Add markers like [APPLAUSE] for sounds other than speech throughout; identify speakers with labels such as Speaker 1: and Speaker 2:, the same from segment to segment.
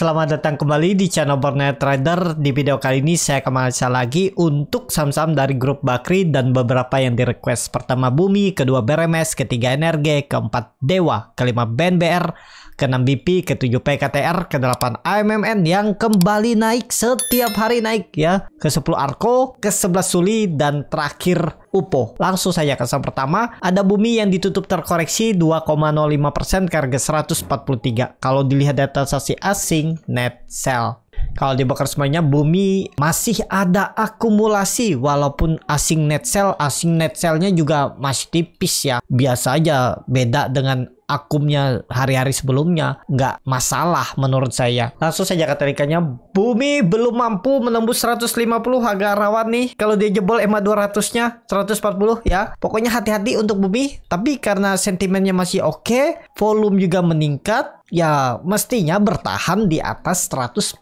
Speaker 1: Selamat datang kembali di channel Borneo Trader. Di video kali ini saya akan baca lagi untuk saham-saham dari grup Bakri dan beberapa yang direquest. Pertama Bumi, kedua BRMS, ketiga NRG, keempat Dewa, kelima BNBR, ke-6BP, ke-7 PKTR, ke-8 AMMN yang kembali naik setiap hari naik ya. Ke-10 Arko, ke-11 Suli, dan terakhir UPO. Langsung saja ke saham pertama, ada Bumi yang ditutup terkoreksi 2,05% ke harga 143. Kalau dilihat data sasi asing, net sell. Kalau di semuanya Bumi masih ada akumulasi walaupun asing net sell, asing net sellnya juga masih tipis ya. Biasa aja beda dengan akumnya hari-hari sebelumnya nggak masalah menurut saya langsung saja katerikannya bumi belum mampu menembus 150 agak rawan nih kalau dia jebol EMA 200 nya 140 ya pokoknya hati-hati untuk bumi tapi karena sentimennya masih oke okay, volume juga meningkat ya mestinya bertahan di atas 140.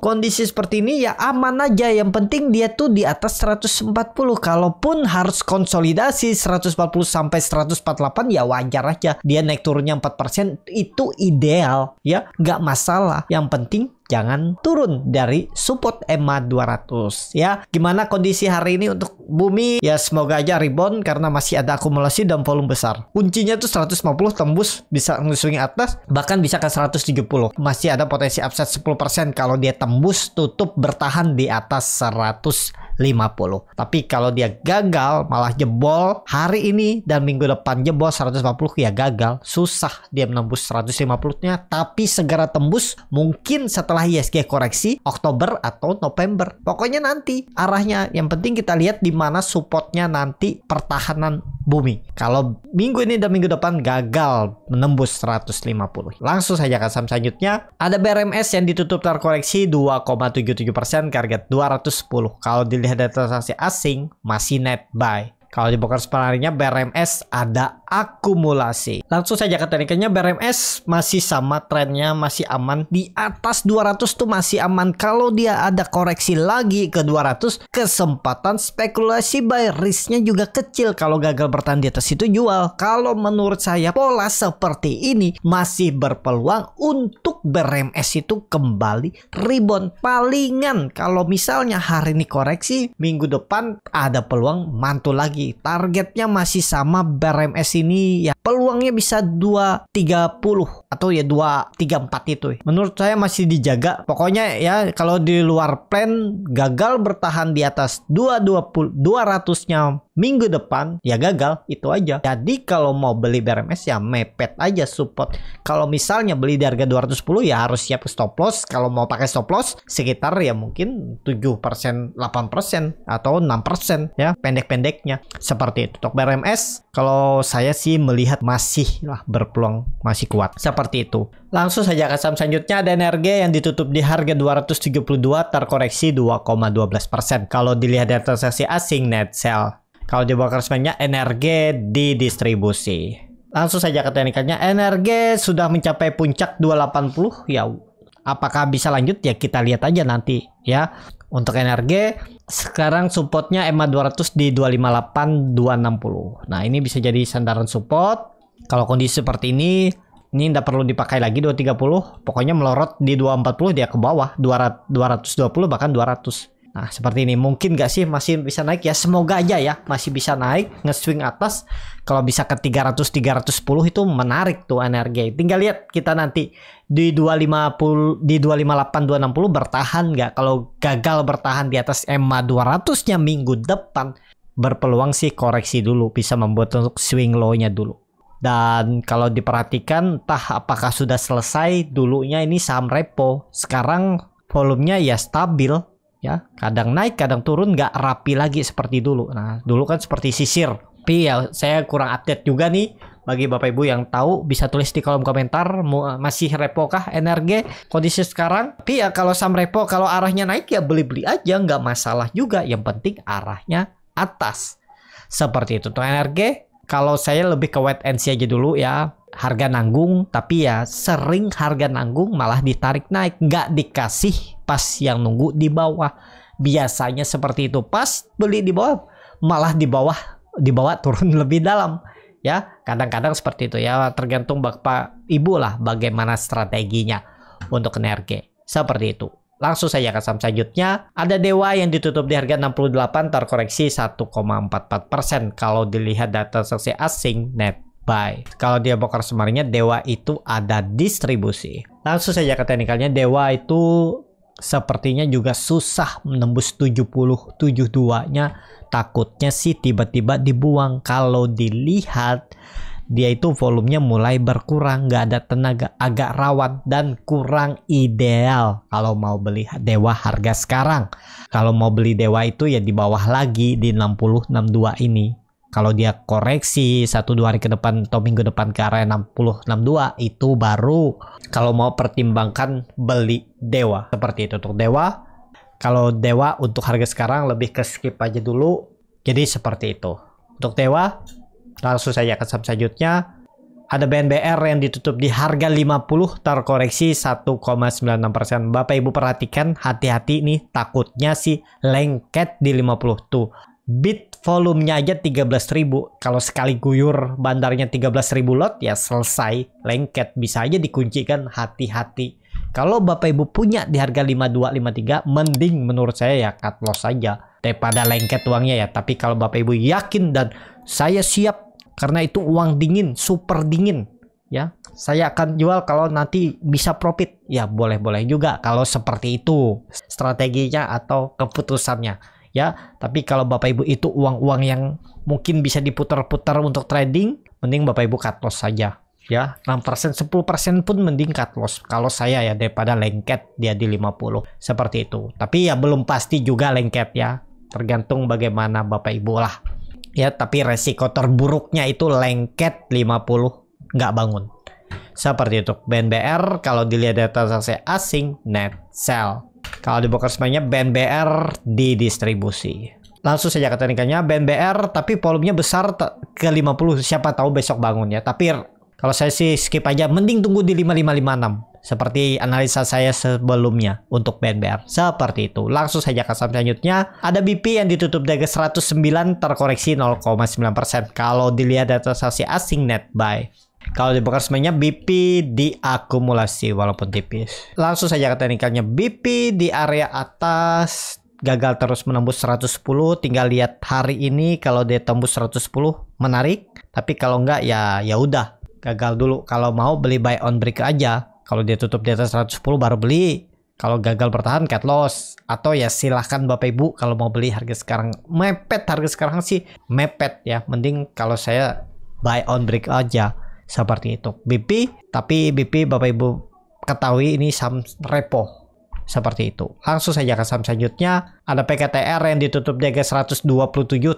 Speaker 1: Kondisi seperti ini ya aman aja. Yang penting dia tuh di atas 140. Kalaupun harus konsolidasi 140 sampai 148 ya wajar aja. Dia naik naik turunnya 4% itu ideal ya nggak masalah yang penting jangan turun dari support EMA 200 ya. Gimana kondisi hari ini untuk bumi? Ya semoga aja rebound karena masih ada akumulasi dan volume besar. Kuncinya tuh 150 tembus bisa ngusungi atas bahkan bisa ke 130. Masih ada potensi upside 10% kalau dia tembus tutup bertahan di atas 100 150. Tapi kalau dia gagal malah jebol hari ini dan minggu depan jebol 150 ya gagal. Susah dia menembus 150-nya tapi segera tembus mungkin setelah ISG koreksi Oktober atau November. Pokoknya nanti arahnya yang penting kita lihat di mana supportnya nanti pertahanan bumi. Kalau minggu ini dan minggu depan gagal menembus 150. Langsung saja ke saham selanjutnya. Ada BRMS yang ditutup terkoreksi 2,77% target 210. Kalau dilihat transaksi asing masih net buy. Kalau dibongkar sparringnya BRMS ada akumulasi. Langsung saja ke tekniknya BRMS masih sama trennya masih aman di atas 200 tuh masih aman. Kalau dia ada koreksi lagi ke 200 kesempatan spekulasi buy risknya juga kecil kalau gagal bertahan di atas itu jual. Kalau menurut saya pola seperti ini masih berpeluang untuk BRMS itu kembali rebound palingan kalau misalnya hari ini koreksi minggu depan ada peluang mantul lagi lagi. Targetnya masih sama BRMS ini ya peluangnya bisa 230 atau ya 234 itu. Menurut saya masih dijaga. Pokoknya ya kalau di luar plan gagal bertahan di atas 220 200-nya minggu depan ya gagal itu aja jadi kalau mau beli BRMS ya mepet aja support kalau misalnya beli di harga 210 ya harus siap stop loss kalau mau pakai stop loss sekitar ya mungkin 7% 8% atau 6% ya pendek-pendeknya seperti itu untuk BRMS kalau saya sih melihat masih lah berpeluang masih kuat seperti itu Langsung saja ke saham selanjutnya ada NRG yang ditutup di harga 272 terkoreksi 2,12%. Kalau dilihat dari transaksi asing net sell kalau dibongkar semennya energi didistribusi. Langsung saja ke teknikannya. Energi sudah mencapai puncak 280. Ya, apakah bisa lanjut? Ya kita lihat aja nanti ya. Untuk energi sekarang supportnya EMA 200 di 258 260. Nah, ini bisa jadi sandaran support. Kalau kondisi seperti ini ini tidak perlu dipakai lagi 230 pokoknya melorot di 240 dia ke bawah 200, 220 bahkan 200 Nah seperti ini mungkin gak sih masih bisa naik ya semoga aja ya masih bisa naik nge-swing atas kalau bisa ke 300 310 itu menarik tuh energi tinggal lihat kita nanti di 250 di 258 260 bertahan gak kalau gagal bertahan di atas EMA 200 nya minggu depan berpeluang sih koreksi dulu bisa membuat untuk swing low-nya dulu dan kalau diperhatikan tah apakah sudah selesai dulunya ini saham repo sekarang volumenya ya stabil ya kadang naik kadang turun nggak rapi lagi seperti dulu nah dulu kan seperti sisir tapi ya saya kurang update juga nih bagi bapak ibu yang tahu bisa tulis di kolom komentar masih repokah energi kondisi sekarang tapi ya kalau sam repo kalau arahnya naik ya beli beli aja nggak masalah juga yang penting arahnya atas seperti itu tuh energi kalau saya lebih ke wait and see aja dulu ya harga nanggung tapi ya sering harga nanggung malah ditarik naik nggak dikasih pas yang nunggu di bawah. Biasanya seperti itu. Pas beli di bawah malah di bawah di bawah [LAUGHS] turun lebih dalam ya. Kadang-kadang seperti itu ya, tergantung Bapak Ibu lah bagaimana strateginya untuk energi. Seperti itu. Langsung saja ke saham selanjutnya. Ada Dewa yang ditutup di harga 68 terkoreksi 1,44% kalau dilihat data sesi asing net buy. Kalau dia bongkar semarinya Dewa itu ada distribusi. Langsung saja ke teknikalnya Dewa itu sepertinya juga susah menembus 70 72-nya takutnya sih tiba-tiba dibuang kalau dilihat dia itu volumenya mulai berkurang nggak ada tenaga agak rawat dan kurang ideal kalau mau beli dewa harga sekarang kalau mau beli dewa itu ya di bawah lagi di 6062 ini kalau dia koreksi satu dua hari ke depan atau minggu depan ke arah enam dua itu baru kalau mau pertimbangkan beli dewa seperti itu untuk dewa kalau dewa untuk harga sekarang lebih ke skip aja dulu jadi seperti itu untuk dewa langsung saya ke saham selanjutnya ada BNBR yang ditutup di harga 50 terkoreksi 1,96%. Bapak Ibu perhatikan hati-hati nih takutnya sih lengket di 50 tuh bit volumenya aja 13.000. Kalau sekali guyur bandarnya 13.000 lot ya selesai lengket. Bisa aja dikunci kan hati-hati. Kalau Bapak Ibu punya di harga 5253 mending menurut saya ya cut loss aja daripada lengket uangnya ya. Tapi kalau Bapak Ibu yakin dan saya siap karena itu uang dingin, super dingin ya. Saya akan jual kalau nanti bisa profit. Ya boleh-boleh juga kalau seperti itu strateginya atau keputusannya ya tapi kalau bapak ibu itu uang-uang yang mungkin bisa diputar-putar untuk trading mending bapak ibu cut loss saja ya 6% 10% pun mending cut loss kalau saya ya daripada lengket dia di 50 seperti itu tapi ya belum pasti juga lengket ya tergantung bagaimana bapak ibu lah ya tapi resiko terburuknya itu lengket 50 nggak bangun seperti itu BNBR kalau dilihat data transaksi asing net sell kalau dibongkar semuanya band BR didistribusi. Langsung saja ke teknikannya band BR tapi volumenya besar ke 50 siapa tahu besok bangun ya. Tapi kalau saya sih skip aja mending tunggu di 5556 seperti analisa saya sebelumnya untuk BNBR seperti itu langsung saja ke saham selanjutnya ada BP yang ditutup dari 109 terkoreksi 0,9% kalau dilihat data transaksi asing net buy kalau di bekas mainnya BP diakumulasi walaupun tipis. Langsung saja ke teknikalnya. BP di area atas gagal terus menembus 110 tinggal lihat hari ini kalau dia tembus 110 menarik tapi kalau enggak ya ya udah gagal dulu kalau mau beli buy on break aja kalau dia tutup di atas 110 baru beli kalau gagal bertahan cat loss atau ya silahkan bapak ibu kalau mau beli harga sekarang mepet harga sekarang sih mepet ya mending kalau saya buy on break aja seperti itu. BP tapi BP Bapak Ibu ketahui ini saham repo seperti itu. Langsung saja ke saham selanjutnya. Ada PKTR yang ditutup jaga 127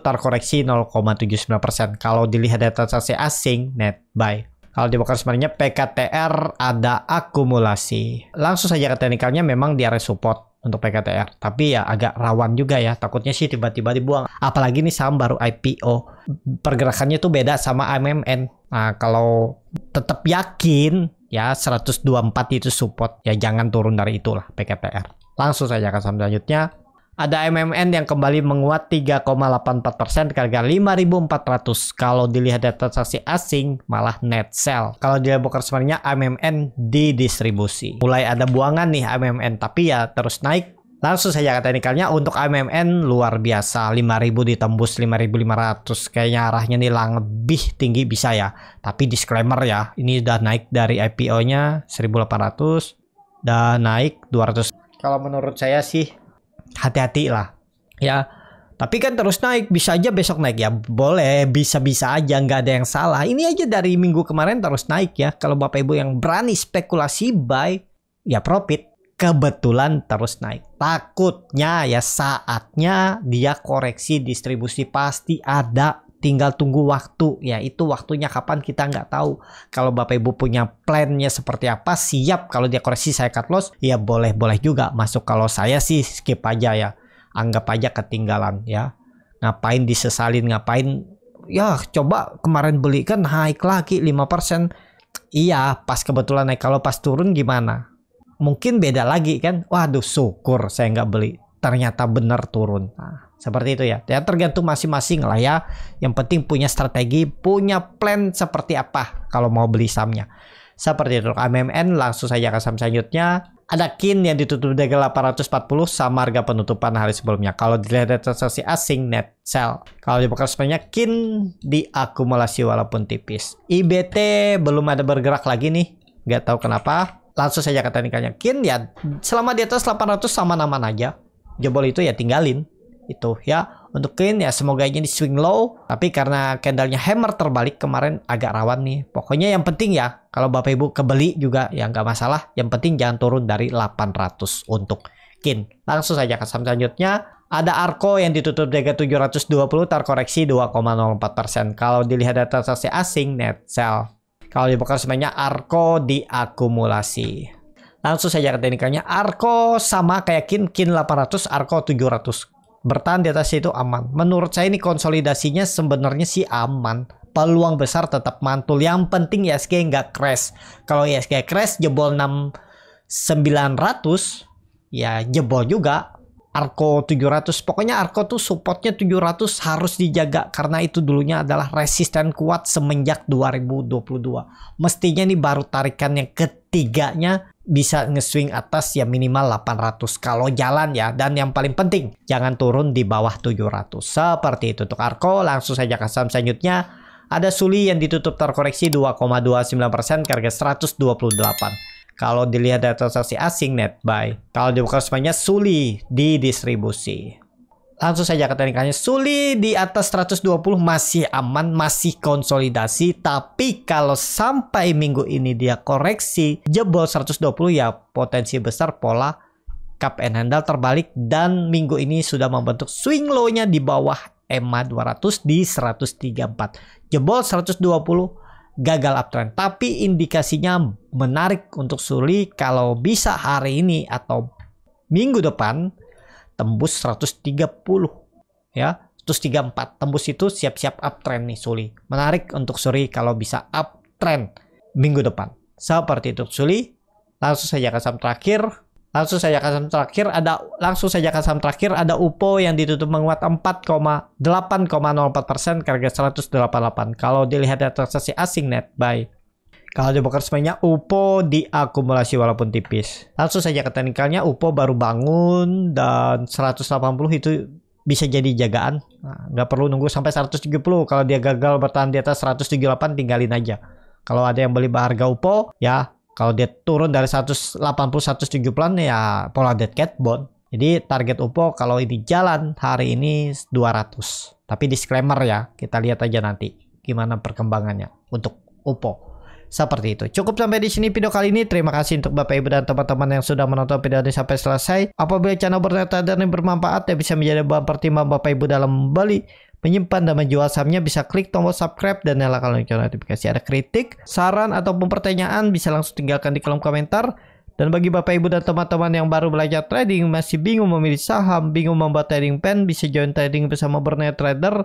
Speaker 1: terkoreksi 0,79%. Kalau dilihat dari transaksi asing net buy. Kalau di dibakar sebenarnya PKTR ada akumulasi. Langsung saja ke teknikalnya memang di area support untuk PKTR. Tapi ya agak rawan juga ya, takutnya sih tiba-tiba dibuang. Apalagi nih saham baru IPO, pergerakannya tuh beda sama MMN. Nah, kalau tetap yakin ya 124 itu support, ya jangan turun dari itulah PKTR. Langsung saja ke saham selanjutnya, ada MMN yang kembali menguat 3,84% ke harga 5.400. Kalau dilihat data transaksi asing, malah net sell. Kalau dilihat broker sebenarnya MMN didistribusi. Mulai ada buangan nih MMN, tapi ya terus naik Langsung saja ke teknikalnya untuk MMN luar biasa 5000 ditembus 5500 kayaknya arahnya nih lebih tinggi bisa ya. Tapi disclaimer ya, ini sudah naik dari IPO-nya 1800 dan naik 200. Kalau menurut saya sih hati-hati lah ya tapi kan terus naik bisa aja besok naik ya boleh bisa-bisa aja nggak ada yang salah ini aja dari minggu kemarin terus naik ya kalau bapak ibu yang berani spekulasi buy ya profit kebetulan terus naik takutnya ya saatnya dia koreksi distribusi pasti ada tinggal tunggu waktu ya itu waktunya kapan kita nggak tahu kalau bapak ibu punya plannya seperti apa siap kalau dia koreksi saya cut loss ya boleh boleh juga masuk kalau saya sih skip aja ya anggap aja ketinggalan ya ngapain disesalin ngapain ya coba kemarin beli kan naik lagi 5% iya pas kebetulan naik kalau pas turun gimana mungkin beda lagi kan waduh syukur saya nggak beli ternyata benar turun nah, seperti itu ya. Dan ya, tergantung masing-masing lah ya. Yang penting punya strategi, punya plan seperti apa kalau mau beli sahamnya. Seperti itu. AMMN langsung saja ke saham selanjutnya. Ada KIN yang ditutup di 840 sama harga penutupan hari sebelumnya. Kalau dilihat dari transaksi asing net sell. Kalau di sebenarnya KIN diakumulasi walaupun tipis. IBT belum ada bergerak lagi nih. Nggak tahu kenapa. Langsung saja ke teknikalnya. KIN ya selama di atas 800 sama naman aja. Jebol itu ya tinggalin itu ya. Untuk clean ya semoga aja di swing low. Tapi karena candlenya hammer terbalik kemarin agak rawan nih. Pokoknya yang penting ya kalau Bapak Ibu kebeli juga ya nggak masalah. Yang penting jangan turun dari 800 untuk kin Langsung saja ke saham selanjutnya. Ada Arco yang ditutup jaga 720 terkoreksi 2,04%. Kalau dilihat data transaksi asing net sell. Kalau dibuka semuanya Arco diakumulasi. Langsung saja ke teknikalnya. Arco sama kayak Kin, Kin 800, Arco 700 bertahan di atas itu aman. Menurut saya ini konsolidasinya sebenarnya sih aman. Peluang besar tetap mantul. Yang penting ISG nggak crash. Kalau ISG crash jebol 6900 ya jebol juga. Arko 700 pokoknya Arko tuh supportnya 700 harus dijaga karena itu dulunya adalah resisten kuat semenjak 2022 mestinya ini baru tarikannya ketiganya bisa nge-swing atas ya minimal 800 kalau jalan ya. Dan yang paling penting jangan turun di bawah 700. Seperti itu untuk Arko. Langsung saja ke saham selanjutnya. Ada Suli yang ditutup terkoreksi 2,29% harga 128. Kalau dilihat dari transaksi asing net buy, kalau dibuka semuanya Suli di distribusi langsung saja ke teknikalnya. Suli di atas 120 masih aman, masih konsolidasi. Tapi kalau sampai minggu ini dia koreksi jebol 120 ya potensi besar pola cup and handle terbalik dan minggu ini sudah membentuk swing low-nya di bawah EMA 200 di 134. Jebol 120 gagal uptrend. Tapi indikasinya menarik untuk Suli kalau bisa hari ini atau minggu depan tembus 130 ya 134 tembus itu siap-siap uptrend nih Suli menarik untuk Suri kalau bisa uptrend minggu depan seperti itu Suli langsung saja ke saham terakhir langsung saja ke saham terakhir ada langsung saja ke saham terakhir ada UPO yang ditutup menguat 4,8,04% harga 188 kalau dilihat dari transaksi asing net buy kalau di semuanya UPO diakumulasi walaupun tipis. Langsung saja ke teknikalnya UPO baru bangun dan 180 itu bisa jadi jagaan. Nah, nggak perlu nunggu sampai 170. Kalau dia gagal bertahan di atas 178 tinggalin aja. Kalau ada yang beli harga UPO ya kalau dia turun dari 180 170-an ya pola dead cat bond. Jadi target UPO kalau ini jalan hari ini 200. Tapi disclaimer ya, kita lihat aja nanti gimana perkembangannya untuk UPO seperti itu. Cukup sampai di sini video kali ini. Terima kasih untuk Bapak Ibu dan teman-teman yang sudah menonton video ini sampai selesai. Apabila channel bernyata dan bermanfaat dan bisa menjadi bahan pertimbangan Bapak Ibu dalam membeli menyimpan dan menjual sahamnya bisa klik tombol subscribe dan nyalakan lonceng notifikasi. Ada kritik, saran ataupun pertanyaan bisa langsung tinggalkan di kolom komentar. Dan bagi Bapak Ibu dan teman-teman yang baru belajar trading, masih bingung memilih saham, bingung membuat trading plan, bisa join trading bersama Bernet Trader